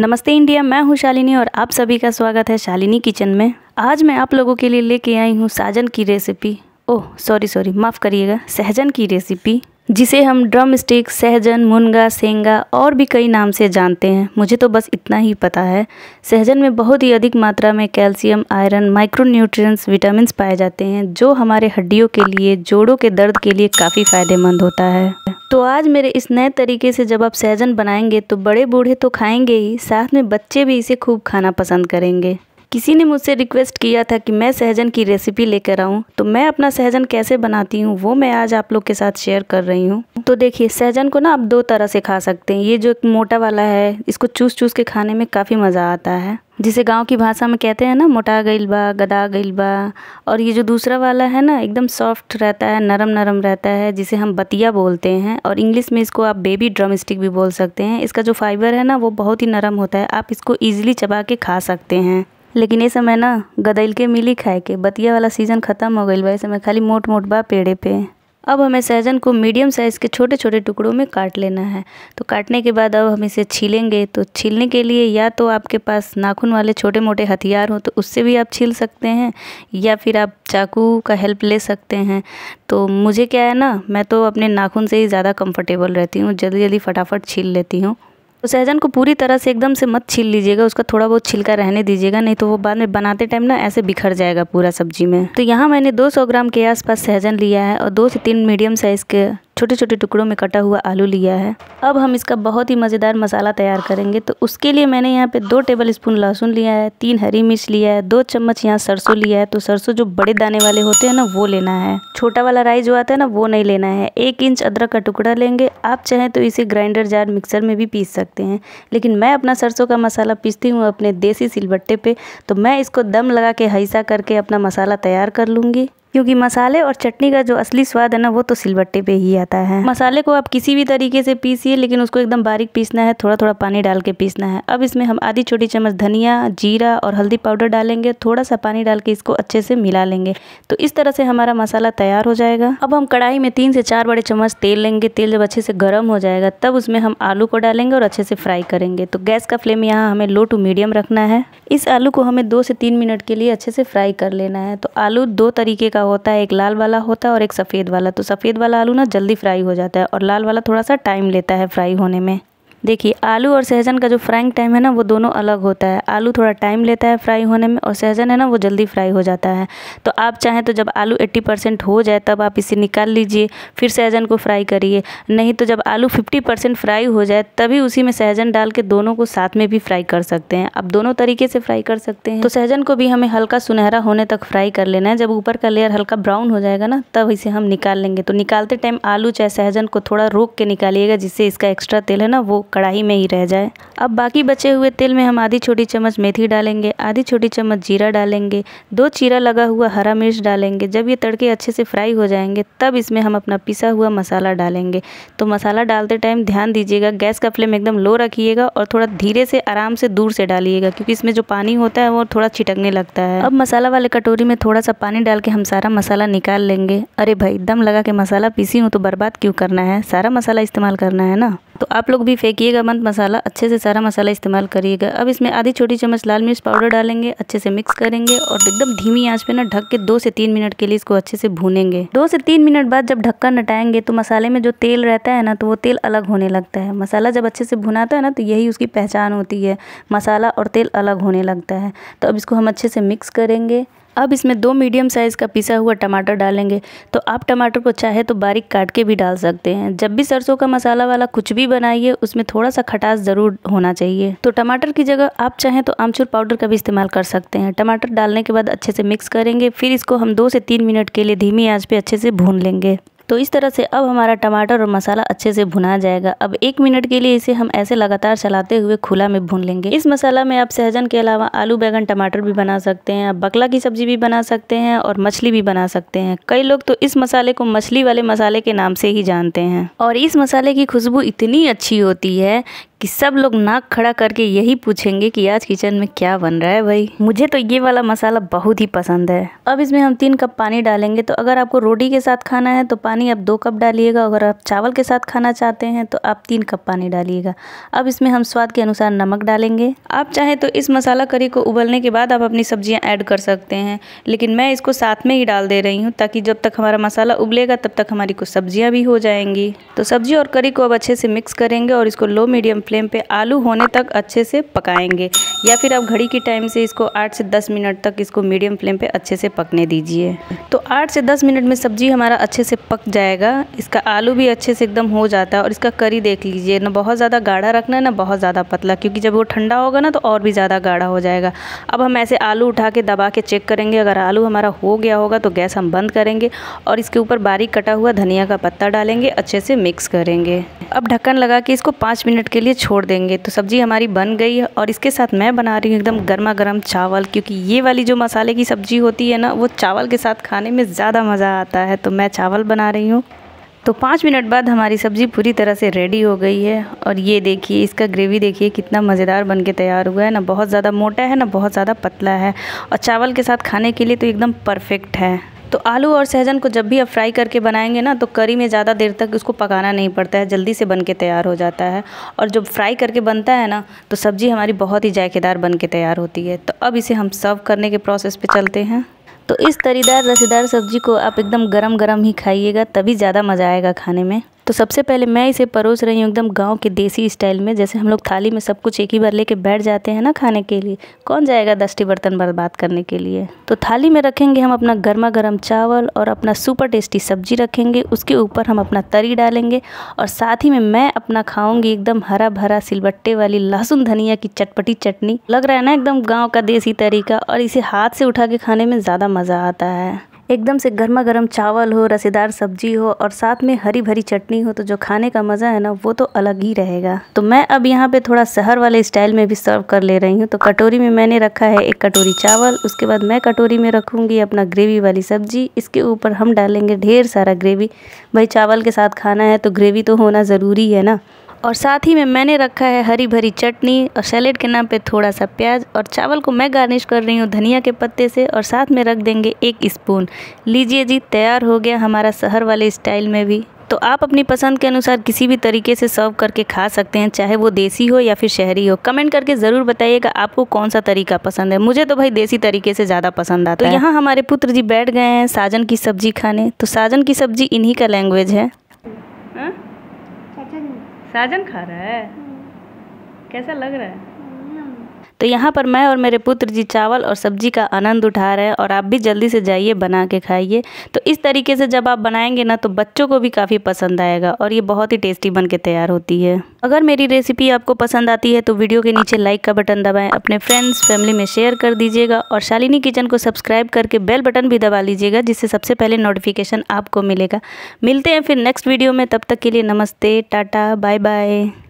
नमस्ते इंडिया मैं हूं शालिनी और आप सभी का स्वागत है शालिनी किचन में आज मैं आप लोगों के लिए लेके आई हूं साजन की रेसिपी ओह सॉरी सॉरी माफ़ करिएगा सहजन की रेसिपी जिसे हम ड्रम स्टिक सहजन मुनगा सेंगा और भी कई नाम से जानते हैं मुझे तो बस इतना ही पता है सहजन में बहुत ही अधिक मात्रा में कैल्शियम आयरन माइक्रोन्यूट्रिएंट्स विटामिन पाए जाते हैं जो हमारे हड्डियों के लिए जोड़ों के दर्द के लिए काफ़ी फ़ायदेमंद होता है तो आज मेरे इस नए तरीके से जब आप सहजन बनाएंगे तो बड़े बूढ़े तो खाएंगे ही साथ में बच्चे भी इसे खूब खाना पसंद करेंगे किसी ने मुझसे रिक्वेस्ट किया था कि मैं सहजन की रेसिपी लेकर आऊँ तो मैं अपना सहजन कैसे बनाती हूँ वो मैं आज आप लोग के साथ शेयर कर रही हूँ तो देखिए सहजन को ना आप दो तरह से खा सकते हैं ये जो एक मोटा वाला है इसको चूस चूस के खाने में काफ़ी मज़ा आता है जिसे गांव की भाषा में कहते हैं ना मोटा गइलबा गदा गइलबा और ये जो दूसरा वाला है ना एकदम सॉफ्ट रहता है नरम नरम रहता है जिसे हम बतिया बोलते हैं और इंग्लिश में इसको आप बेबी ड्रम स्टिक भी बोल सकते हैं इसका जो फाइबर है ना वो बहुत ही नरम होता है आप इसको ईजिली चबा के खा सकते हैं लेकिन ये समय ना गदैल के मिली खाए के बतिया वाला सीजन ख़त्म हो गई बा ए समय खाली मोट मोट बा पेड़े पे अब हमें सहजन को मीडियम साइज़ के छोटे छोटे टुकड़ों में काट लेना है तो काटने के बाद अब हम इसे छीलेंगे तो छीलने के लिए या तो आपके पास नाखून वाले छोटे मोटे हथियार हो तो उससे भी आप छील सकते हैं या फिर आप चाकू का हेल्प ले सकते हैं तो मुझे क्या है ना मैं तो अपने नाखून से ही ज़्यादा कम्फर्टेबल रहती हूँ जल्दी जल्दी फटाफट छील लेती हूँ तो सहजन को पूरी तरह से एकदम से मत छील लीजिएगा उसका थोड़ा बहुत छिलका रहने दीजिएगा नहीं तो वो बाद में बनाते टाइम ना ऐसे बिखर जाएगा पूरा सब्जी में तो यहाँ मैंने 200 ग्राम के आसपास सहजन लिया है और दो से तीन मीडियम साइज़ के छोटे छोटे टुकड़ों में कटा हुआ आलू लिया है अब हम इसका बहुत ही मज़ेदार मसाला तैयार करेंगे तो उसके लिए मैंने यहाँ पे दो टेबल स्पून लहसुन लिया है तीन हरी मिर्च लिया है दो चम्मच यहाँ सरसों लिया है तो सरसों जो बड़े दाने वाले होते हैं ना वो लेना है छोटा वाला राई जो आता है ना वो नहीं लेना है एक इंच अदरक का टुकड़ा लेंगे आप चाहें तो इसे ग्राइंडर जार मिक्सर में भी पीस सकते हैं लेकिन मैं अपना सरसों का मसाला पीसती हूँ अपने देसी सिलबट्टे पर तो मैं इसको दम लगा के हईसा करके अपना मसाला तैयार कर लूँगी क्योंकि मसाले और चटनी का जो असली स्वाद है ना वो तो सिलबट्टे पे ही आता है मसाले को आप किसी भी तरीके से पीसिए लेकिन उसको एकदम बारीक पीसना है थोड़ा थोड़ा पानी डाल के पीसना है अब इसमें हम आधी छोटी चम्मच धनिया जीरा और हल्दी पाउडर डालेंगे थोड़ा सा पानी डाल के इसको अच्छे से मिला लेंगे तो इस तरह से हमारा मसाला तैयार हो जाएगा अब हम कढ़ाई में तीन से चार बड़े चम्मच तेल लेंगे तेल जब अच्छे से गर्म हो जाएगा तब उसमें हम आलू को डालेंगे और अच्छे से फ्राई करेंगे तो गैस का फ्लेम यहाँ हमें लो टू मीडियम रखना है इस आलू को हमें दो से तीन मिनट के लिए अच्छे से फ्राई कर लेना है तो आलू दो तरीके का का होता है एक लाल वाला होता है और एक सफ़ेद वाला तो सफ़ेद वाला आलू ना जल्दी फ्राई हो जाता है और लाल वाला थोड़ा सा टाइम लेता है फ्राई होने में देखिए आलू और सहजन का जो फ्राइंग टाइम है ना वो दोनों अलग होता है आलू थोड़ा टाइम लेता है फ्राई होने में और सहजन है ना वो जल्दी फ्राई हो जाता है तो आप चाहें तो जब आलू एट्टी परसेंट हो जाए तब आप इसे निकाल लीजिए फिर सहजन को फ्राई करिए नहीं तो जब आलू फिफ्टी परसेंट फ्राई हो जाए तभी उसी में सहजन डाल के दोनों को साथ में भी फ्राई कर सकते हैं आप दोनों तरीके से फ्राई कर सकते हैं तो सहजन को भी हमें हल्का सुनहरा होने तक फ्राई कर लेना है जब ऊपर का लेयर हल्का ब्राउन हो जाएगा ना तब इसे हम निकाल लेंगे तो निकालते टाइम आलू चाहे सहजन को थोड़ा रोक के निकालिएगा जिससे इसका एक्स्ट्रा तेल है ना वो कढ़ाई में ही रह जाए अब बाकी बचे हुए तेल में हम आधी छोटी चम्मच मेथी डालेंगे आधी छोटी चम्मच जीरा डालेंगे दो चीरा लगा हुआ हरा मिर्च डालेंगे जब ये तड़के अच्छे से फ्राई हो जाएंगे तब इसमें हम अपना पिसा हुआ मसाला डालेंगे तो मसाला डालते टाइम ध्यान दीजिएगा गैस का फ्लेम एकदम लो रखिएगा और थोड़ा धीरे से आराम से दूर से डालिएगा क्योंकि इसमें जो पानी होता है वो थोड़ा छिटकने लगता है अब मसाला वाले कटोरी में थोड़ा सा पानी डाल के हम सारा मसाला निकाल लेंगे अरे भाई दम लगा के मसाला पीसी हूँ तो बर्बाद क्यों करना है सारा मसाला इस्तेमाल करना है ना तो आप लोग भी फेंकिएगा मंद मसाला अच्छे से सारा मसाला इस्तेमाल करिएगा अब इसमें आधी छोटी चम्मच लाल मिर्च पाउडर डालेंगे अच्छे से मिक्स करेंगे और एकदम धीमी आंच पे ना ढक के दो से तीन मिनट के लिए इसको अच्छे से भूनेंगे दो से तीन मिनट बाद जब ढक्का नटाएंगे तो मसाले में जो तेल रहता है ना तो वो तेल अलग होने लगता है मसाला जब अच्छे से भुनाता है ना तो यही उसकी पहचान होती है मसाला और तेल अलग होने लगता है तो अब इसको हम अच्छे से मिक्स करेंगे अब इसमें दो मीडियम साइज़ का पिसा हुआ टमाटर डालेंगे तो आप टमाटर को चाहे तो बारीक काट के भी डाल सकते हैं जब भी सरसों का मसाला वाला कुछ भी बनाइए उसमें थोड़ा सा खटास ज़रूर होना चाहिए तो टमाटर की जगह आप चाहें तो आमचूर पाउडर का भी इस्तेमाल कर सकते हैं टमाटर डालने के बाद अच्छे से मिक्स करेंगे फिर इसको हम दो से तीन मिनट के लिए धीमी आँच पर अच्छे से भून लेंगे तो इस तरह से अब हमारा टमाटर और मसाला अच्छे से भुना जाएगा अब एक मिनट के लिए इसे हम ऐसे लगातार चलाते हुए खुला में भून लेंगे इस मसाला में आप सहजन के अलावा आलू बैगन टमाटर भी बना सकते हैं आप बकला की सब्जी भी बना सकते हैं और मछली भी बना सकते हैं कई लोग तो इस मसाले को मछली वाले मसाले के नाम से ही जानते हैं और इस मसाले की खुशबू इतनी अच्छी होती है कि सब लोग नाक खड़ा करके यही पूछेंगे कि आज किचन में क्या बन रहा है भाई मुझे तो ये वाला मसाला बहुत ही पसंद है अब इसमें हम तीन कप पानी डालेंगे तो अगर आपको रोटी के साथ खाना है तो पानी आप दो कप डालिएगा अगर आप चावल के साथ खाना चाहते हैं तो आप तीन कप पानी डालिएगा अब इसमें हम स्वाद के अनुसार नमक डालेंगे आप चाहे तो इस मसाला करी को उबलने के बाद आप अपनी सब्जियाँ ऐड कर सकते हैं लेकिन मैं इसको साथ में ही डाल दे रही हूँ ताकि जब तक हमारा मसाला उबलेगा तब तक हमारी कुछ सब्जियाँ भी हो जाएंगी तो सब्जी और करी को अब अच्छे से मिक्स करेंगे और इसको लो मीडियम फ्लेम पे आलू होने तक अच्छे से पकाएंगे या फिर आप घड़ी की टाइम से इसको आठ से दस मिनट तक इसको मीडियम फ्लेम पे अच्छे से पकने दीजिए तो आठ से दस मिनट में सब्जी हमारा अच्छे से पक जाएगा इसका आलू भी अच्छे से एकदम हो जाता है और इसका करी देख लीजिए ना बहुत ज़्यादा गाढ़ा रखना है ना बहुत ज़्यादा पतला क्योंकि जब वो ठंडा होगा ना तो और भी ज़्यादा गाढ़ा हो जाएगा अब हम ऐसे आलू उठा के दबा के चेक करेंगे अगर आलू हमारा हो गया होगा तो गैस हम बंद करेंगे और इसके ऊपर बारीक कटा हुआ धनिया का पत्ता डालेंगे अच्छे से मिक्स करेंगे अब ढक्कन लगा के इसको पाँच मिनट के लिए छोड़ देंगे तो सब्ज़ी हमारी बन गई है और इसके साथ मैं बना रही हूँ एकदम गर्मा गर्म चावल क्योंकि ये वाली जो मसाले की सब्ज़ी होती है ना वो चावल के साथ खाने में ज़्यादा मज़ा आता है तो मैं चावल बना रही हूँ तो पाँच मिनट बाद हमारी सब्ज़ी पूरी तरह से रेडी हो गई है और ये देखिए इसका ग्रेवी देखिए कितना मज़ेदार बन के तैयार हुआ है ना बहुत ज़्यादा मोटा है ना बहुत ज़्यादा पतला है और चावल के साथ खाने के लिए तो एकदम परफेक्ट है तो आलू और सहजन को जब भी आप फ्राई करके बनाएंगे ना तो करी में ज़्यादा देर तक उसको पकाना नहीं पड़ता है जल्दी से बन के तैयार हो जाता है और जब फ्राई करके बनता है ना तो सब्ज़ी हमारी बहुत ही जायकेदार बन के तैयार होती है तो अब इसे हम सर्व करने के प्रोसेस पे चलते हैं तो इस तरीदार रसेदार सब्ज़ी को आप एकदम गरम गरम ही खाइएगा तभी ज़्यादा मज़ा आएगा खाने में तो सबसे पहले मैं इसे परोस रही हूँ एकदम गाँव के देसी स्टाइल में जैसे हम लोग थाली में सब कुछ एक ही बार लेके बैठ जाते हैं ना खाने के लिए कौन जाएगा दस्टी बर्तन बर्बाद करने के लिए तो थाली में रखेंगे हम अपना गर्मा गर्म चावल और अपना सुपर टेस्टी सब्जी रखेंगे उसके ऊपर हम अपना तरी डालेंगे और साथ ही में मैं अपना खाऊंगी एकदम हरा भरा सिलबट्टे वाली लहसुन धनिया की चटपटी चटनी लग रहा है ना एकदम गाँव का देसी तरीका और इसे हाथ से उठा के खाने में ज़्यादा मज़ा आता है एकदम से गर्मा गर्म चावल हो रसेदार सब्जी हो और साथ में हरी भरी चटनी हो तो जो खाने का मज़ा है ना वो तो अलग ही रहेगा तो मैं अब यहाँ पे थोड़ा शहर वाले स्टाइल में भी सर्व कर ले रही हूँ तो कटोरी में मैंने रखा है एक कटोरी चावल उसके बाद मैं कटोरी में रखूँगी अपना ग्रेवी वाली सब्जी इसके ऊपर हम डालेंगे ढेर सारा ग्रेवी भाई चावल के साथ खाना है तो ग्रेवी तो होना ज़रूरी है ना और साथ ही में मैंने रखा है हरी भरी चटनी और सैलेड के नाम पे थोड़ा सा प्याज और चावल को मैं गार्निश कर रही हूँ धनिया के पत्ते से और साथ में रख देंगे एक स्पून लीजिए जी तैयार हो गया हमारा शहर वाले स्टाइल में भी तो आप अपनी पसंद के अनुसार किसी भी तरीके से सर्व करके खा सकते हैं चाहे वो देसी हो या फिर शहरी हो कमेंट करके ज़रूर बताइएगा आपको कौन सा तरीका पसंद है मुझे तो भाई देसी तरीके से ज़्यादा पसंद आता तो है तो यहाँ हमारे पुत्र जी बैठ गए हैं साजन की सब्जी खाने तो साजन की सब्जी इन्हीं का लैंग्वेज है साजन खा रहा है हम्म। कैसा लग रहा है तो यहाँ पर मैं और मेरे पुत्र जी चावल और सब्जी का आनंद उठा रहे हैं और आप भी जल्दी से जाइए बना के खाइए तो इस तरीके से जब आप बनाएंगे ना तो बच्चों को भी काफ़ी पसंद आएगा और ये बहुत ही टेस्टी बन के तैयार होती है अगर मेरी रेसिपी आपको पसंद आती है तो वीडियो के नीचे लाइक का बटन दबाएं अपने फ्रेंड्स फैमिली में शेयर कर दीजिएगा और शालिनी किचन को सब्सक्राइब करके बेल बटन भी दबा लीजिएगा जिससे सबसे पहले नोटिफिकेशन आपको मिलेगा मिलते हैं फिर नेक्स्ट वीडियो में तब तक के लिए नमस्ते टाटा बाय बाय